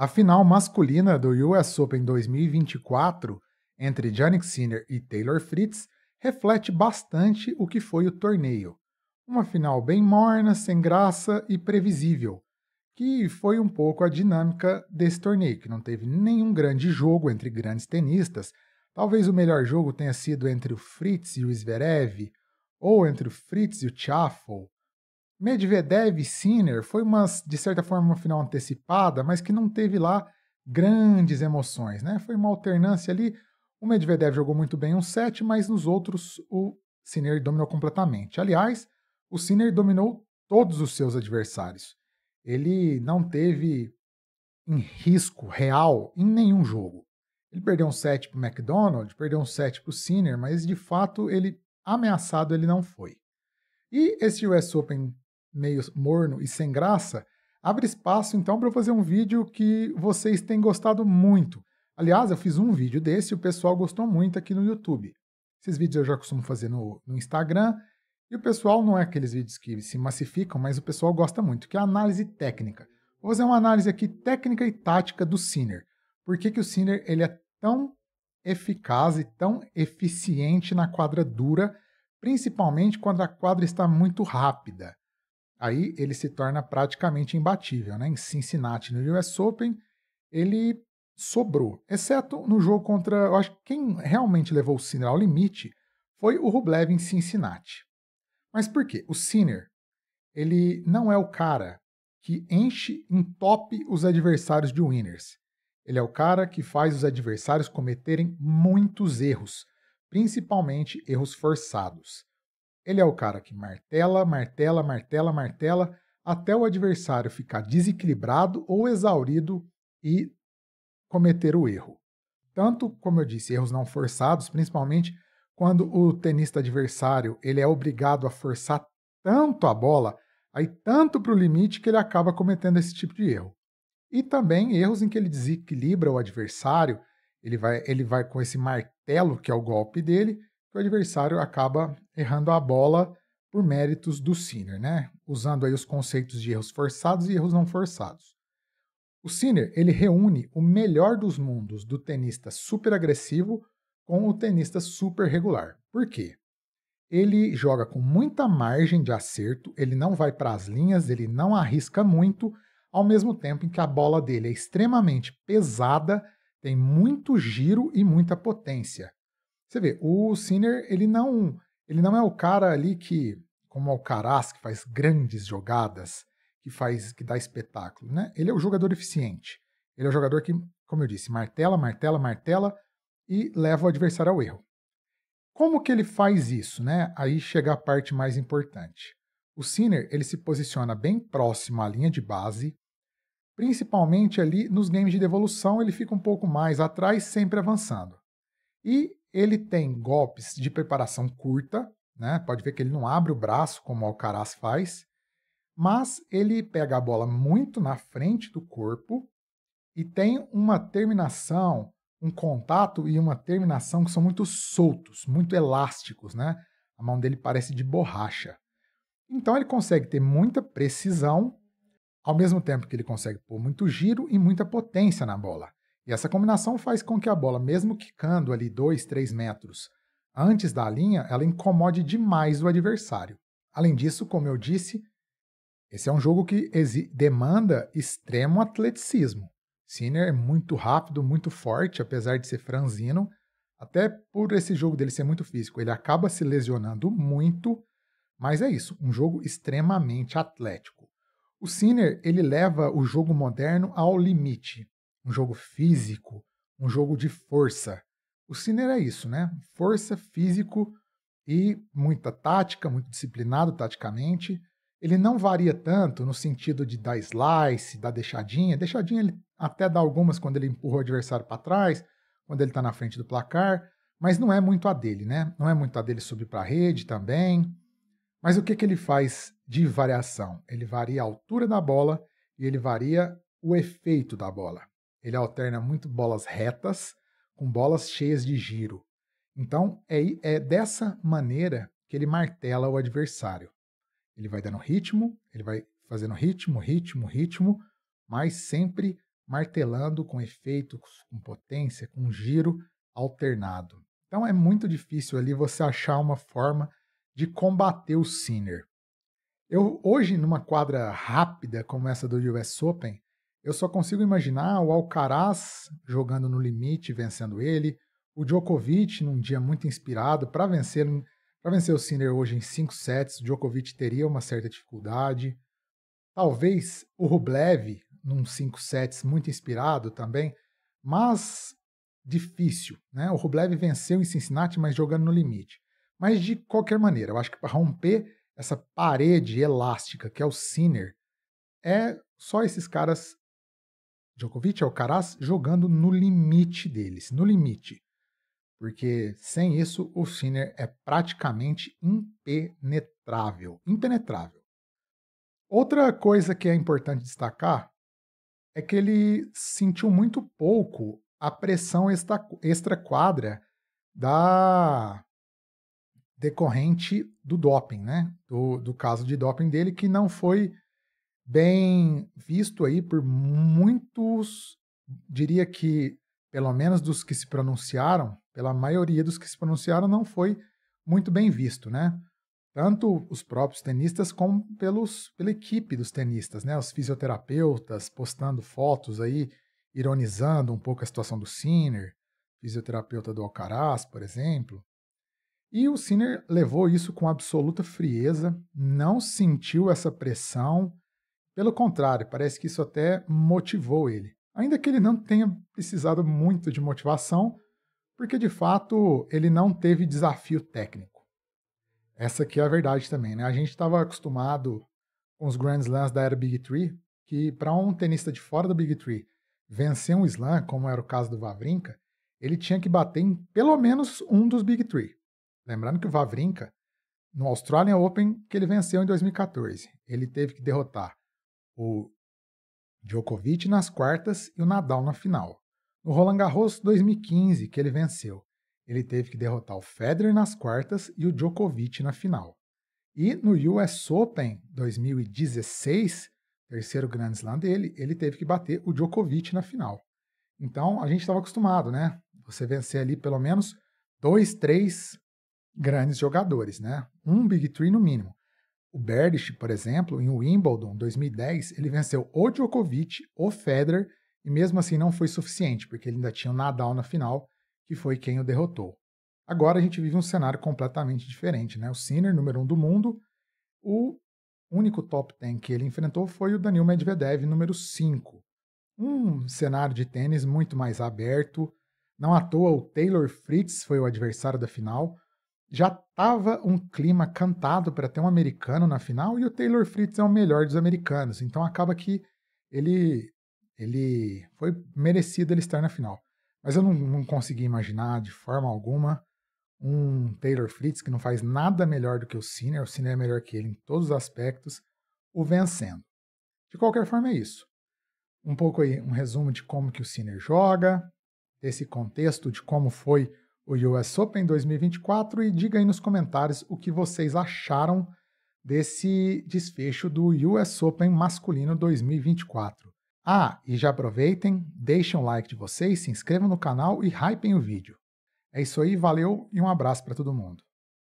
A final masculina do US Open 2024 entre Yannick Sinner e Taylor Fritz reflete bastante o que foi o torneio. Uma final bem morna, sem graça e previsível, que foi um pouco a dinâmica desse torneio, que não teve nenhum grande jogo entre grandes tenistas. Talvez o melhor jogo tenha sido entre o Fritz e o Zverev, ou entre o Fritz e o Tiafoe, Medvedev e Sinner foi uma, de certa forma, uma final antecipada, mas que não teve lá grandes emoções, né? Foi uma alternância ali. O Medvedev jogou muito bem um set, mas nos outros o Sinner dominou completamente. Aliás, o Sinner dominou todos os seus adversários. Ele não teve em risco real em nenhum jogo. Ele perdeu um set para o McDonald, perdeu um set para o Sinner, mas de fato ele ameaçado ele não foi. E esse US Open meio morno e sem graça, abre espaço então para fazer um vídeo que vocês têm gostado muito. Aliás, eu fiz um vídeo desse e o pessoal gostou muito aqui no YouTube. Esses vídeos eu já costumo fazer no, no Instagram. E o pessoal não é aqueles vídeos que se massificam, mas o pessoal gosta muito, que é a análise técnica. Vou fazer uma análise aqui técnica e tática do Sinner. Por que, que o Sinner ele é tão eficaz e tão eficiente na quadra dura, principalmente quando a quadra está muito rápida? Aí ele se torna praticamente imbatível. Né? Em Cincinnati, no US Open, ele sobrou. Exceto no jogo contra. Eu acho que quem realmente levou o Sinner ao limite foi o Rublev em Cincinnati. Mas por quê? O Sinner, ele não é o cara que enche em top os adversários de winners. Ele é o cara que faz os adversários cometerem muitos erros, principalmente erros forçados. Ele é o cara que martela, martela, martela, martela, até o adversário ficar desequilibrado ou exaurido e cometer o erro. Tanto, como eu disse, erros não forçados, principalmente quando o tenista adversário ele é obrigado a forçar tanto a bola, aí tanto para o limite que ele acaba cometendo esse tipo de erro. E também erros em que ele desequilibra o adversário, ele vai, ele vai com esse martelo que é o golpe dele, que o adversário acaba errando a bola por méritos do Sinner, né? Usando aí os conceitos de erros forçados e erros não forçados. O Sinner, ele reúne o melhor dos mundos do tenista super agressivo com o tenista super regular. Por quê? Ele joga com muita margem de acerto, ele não vai para as linhas, ele não arrisca muito, ao mesmo tempo em que a bola dele é extremamente pesada, tem muito giro e muita potência. Você vê, o Sinner, ele não, ele não é o cara ali que, como o Caras, que faz grandes jogadas, que faz, que dá espetáculo, né? Ele é o jogador eficiente. Ele é o jogador que, como eu disse, martela, martela, martela e leva o adversário ao erro. Como que ele faz isso, né? Aí chega a parte mais importante. O Sinner, ele se posiciona bem próximo à linha de base, principalmente ali nos games de devolução, ele fica um pouco mais atrás, sempre avançando. E ele tem golpes de preparação curta, né? Pode ver que ele não abre o braço como o Alcaraz faz, mas ele pega a bola muito na frente do corpo e tem uma terminação, um contato e uma terminação que são muito soltos, muito elásticos, né? A mão dele parece de borracha. Então ele consegue ter muita precisão, ao mesmo tempo que ele consegue pôr muito giro e muita potência na bola. E essa combinação faz com que a bola, mesmo quicando ali 2, 3 metros antes da linha, ela incomode demais o adversário. Além disso, como eu disse, esse é um jogo que demanda extremo atleticismo. Sinner é muito rápido, muito forte, apesar de ser franzino. Até por esse jogo dele ser muito físico, ele acaba se lesionando muito, mas é isso, um jogo extremamente atlético. O Sinner, ele leva o jogo moderno ao limite um jogo físico, um jogo de força. O Sinner é isso, né? Força, físico e muita tática, muito disciplinado taticamente. Ele não varia tanto no sentido de dar slice, dar deixadinha. Deixadinha ele até dá algumas quando ele empurra o adversário para trás, quando ele está na frente do placar, mas não é muito a dele, né? Não é muito a dele subir para a rede também. Mas o que, que ele faz de variação? Ele varia a altura da bola e ele varia o efeito da bola. Ele alterna muito bolas retas com bolas cheias de giro. Então, é, é dessa maneira que ele martela o adversário. Ele vai dando ritmo, ele vai fazendo ritmo, ritmo, ritmo, mas sempre martelando com efeito, com potência, com giro alternado. Então é muito difícil ali você achar uma forma de combater o Sinner. Eu hoje numa quadra rápida como essa do US Open, eu só consigo imaginar o Alcaraz jogando no limite, vencendo ele, o Djokovic num dia muito inspirado para vencer para vencer o Sinner hoje em 5 sets, o Djokovic teria uma certa dificuldade. Talvez o Rublev num 5 sets muito inspirado também, mas difícil, né? O Rublev venceu em Cincinnati, mas jogando no limite. Mas de qualquer maneira, eu acho que para romper essa parede elástica que é o Sinner, é só esses caras Djokovic, Alcaraz, é jogando no limite deles, no limite. Porque sem isso, o Sinner é praticamente impenetrável. Impenetrável. Outra coisa que é importante destacar é que ele sentiu muito pouco a pressão extra-quadra da decorrente do doping, né? Do, do caso de doping dele, que não foi bem visto aí por muitos, diria que pelo menos dos que se pronunciaram, pela maioria dos que se pronunciaram não foi muito bem visto, né? Tanto os próprios tenistas como pelos pela equipe dos tenistas, né? Os fisioterapeutas postando fotos aí ironizando um pouco a situação do Sinner, fisioterapeuta do Alcaraz, por exemplo. E o Sinner levou isso com absoluta frieza, não sentiu essa pressão, pelo contrário, parece que isso até motivou ele. Ainda que ele não tenha precisado muito de motivação, porque de fato ele não teve desafio técnico. Essa aqui é a verdade também, né? A gente estava acostumado com os Grand Slams da era Big Three, que para um tenista de fora do Big Three vencer um slam, como era o caso do Vavrinka, ele tinha que bater em pelo menos um dos Big Three. Lembrando que o Vavrinka, no Australian Open que ele venceu em 2014, ele teve que derrotar o Djokovic nas quartas e o Nadal na final. No Roland Garros 2015, que ele venceu, ele teve que derrotar o Federer nas quartas e o Djokovic na final. E no US Open 2016, terceiro Grand Slam dele, ele teve que bater o Djokovic na final. Então a gente estava acostumado, né? Você vencer ali pelo menos dois, três grandes jogadores, né? Um Big Three no mínimo. O Berdych, por exemplo, em Wimbledon 2010, ele venceu o Djokovic, o Federer, e mesmo assim não foi suficiente, porque ele ainda tinha o Nadal na final, que foi quem o derrotou. Agora a gente vive um cenário completamente diferente, né? O Sinner, número um do mundo, o único top 10 que ele enfrentou foi o Daniil Medvedev, número 5. Um cenário de tênis muito mais aberto. Não à toa, o Taylor Fritz foi o adversário da final, já estava um clima cantado para ter um americano na final e o Taylor Fritz é o melhor dos americanos. Então acaba que ele ele foi merecido ele estar na final. Mas eu não, não consegui imaginar de forma alguma um Taylor Fritz que não faz nada melhor do que o Sinner, o Sinner é melhor que ele em todos os aspectos, o vencendo. De qualquer forma é isso. Um pouco aí um resumo de como que o Sinner joga, desse contexto de como foi o US Open 2024 e diga aí nos comentários o que vocês acharam desse desfecho do US Open masculino 2024. Ah, e já aproveitem, deixem o like de vocês, se inscrevam no canal e hypem o vídeo. É isso aí, valeu e um abraço para todo mundo.